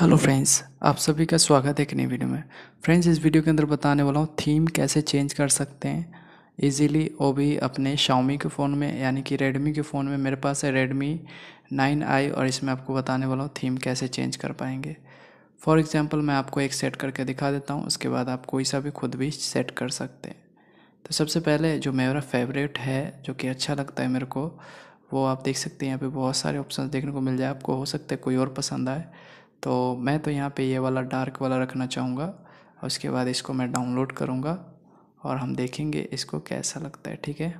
hello friends आप सभी का स्वागत है एक नई वीडियो में फ्रेंड्स इस वीडियो के अंदर बताने वाला हूँ थीम कैसे चेंज कर सकते हैं इजीली वो भी अपने शाओमी के फ़ोन में यानी कि रेडमी के फ़ोन में मेरे पास है रेडमी नाइन आई और इसमें आपको बताने वाला हूँ थीम कैसे चेंज कर पाएंगे फॉर एग्ज़ाम्पल मैं आपको एक सेट करके दिखा देता हूँ उसके बाद आप कोई सा भी खुद भी सेट कर सकते हैं तो सबसे पहले जो मेरा फेवरेट है जो कि अच्छा लगता है मेरे को वो आप देख सकते हैं यहाँ पे बहुत सारे ऑप्शन देखने को मिल जाए आपको हो सकता है कोई और पसंद आए तो मैं तो यहाँ पे ये वाला डार्क वाला रखना चाहूँगा और उसके बाद इसको मैं डाउनलोड करूँगा और हम देखेंगे इसको कैसा लगता है ठीक है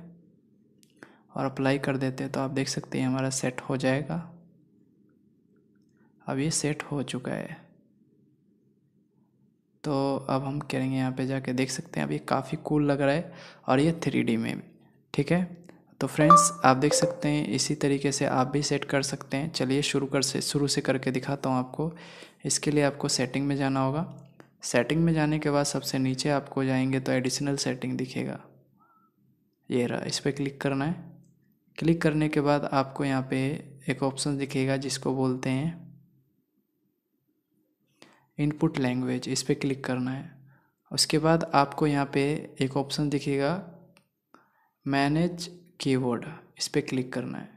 और अप्लाई कर देते हैं तो आप देख सकते हैं हमारा सेट हो जाएगा अब ये सेट हो चुका है तो अब हम करेंगे यहाँ पे जाके देख सकते हैं अब ये काफ़ी कूल लग रहा है और ये थ्री में ठीक है तो फ्रेंड्स आप देख सकते हैं इसी तरीके से आप भी सेट कर सकते हैं चलिए शुरू कर से शुरू से करके दिखाता हूँ आपको इसके लिए आपको सेटिंग में जाना होगा सेटिंग में जाने के बाद सबसे नीचे आपको जाएंगे तो एडिशनल सेटिंग दिखेगा ये रहा इस पर क्लिक करना है क्लिक करने के बाद आपको यहाँ पे एक ऑप्शन दिखेगा जिसको बोलते हैं इनपुट लैंग्वेज इस पर क्लिक करना है उसके बाद आपको यहाँ पे एक ऑप्शन दिखेगा मैनेज कीवर्ड इस पर क्लिक करना है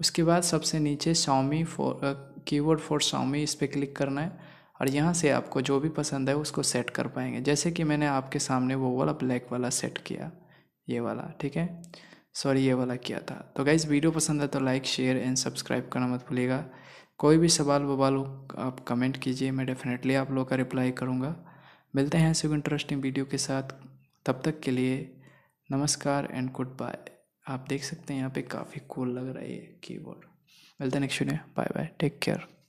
उसके बाद सबसे नीचे सौमी फॉर कीवर्ड फॉर सौमी इस पर क्लिक करना है और यहाँ से आपको जो भी पसंद है उसको सेट कर पाएंगे जैसे कि मैंने आपके सामने वो वाला ब्लैक वाला सेट किया ये वाला ठीक है सॉरी ये वाला किया था तो गाइज़ वीडियो पसंद है तो लाइक शेयर एंड सब्सक्राइब करना मत भूलिएगा कोई भी सवाल ववाल आप कमेंट कीजिए मैं डेफिनेटली आप लोग का रिप्लाई करूँगा मिलते हैं ऐसे इंटरेस्टिंग वीडियो के साथ तब तक के लिए नमस्कार एंड गुड बाय आप देख सकते हैं यहाँ पे काफ़ी कूल लग रहा है ये कीबोर्ड मिलते हैं next video bye bye take care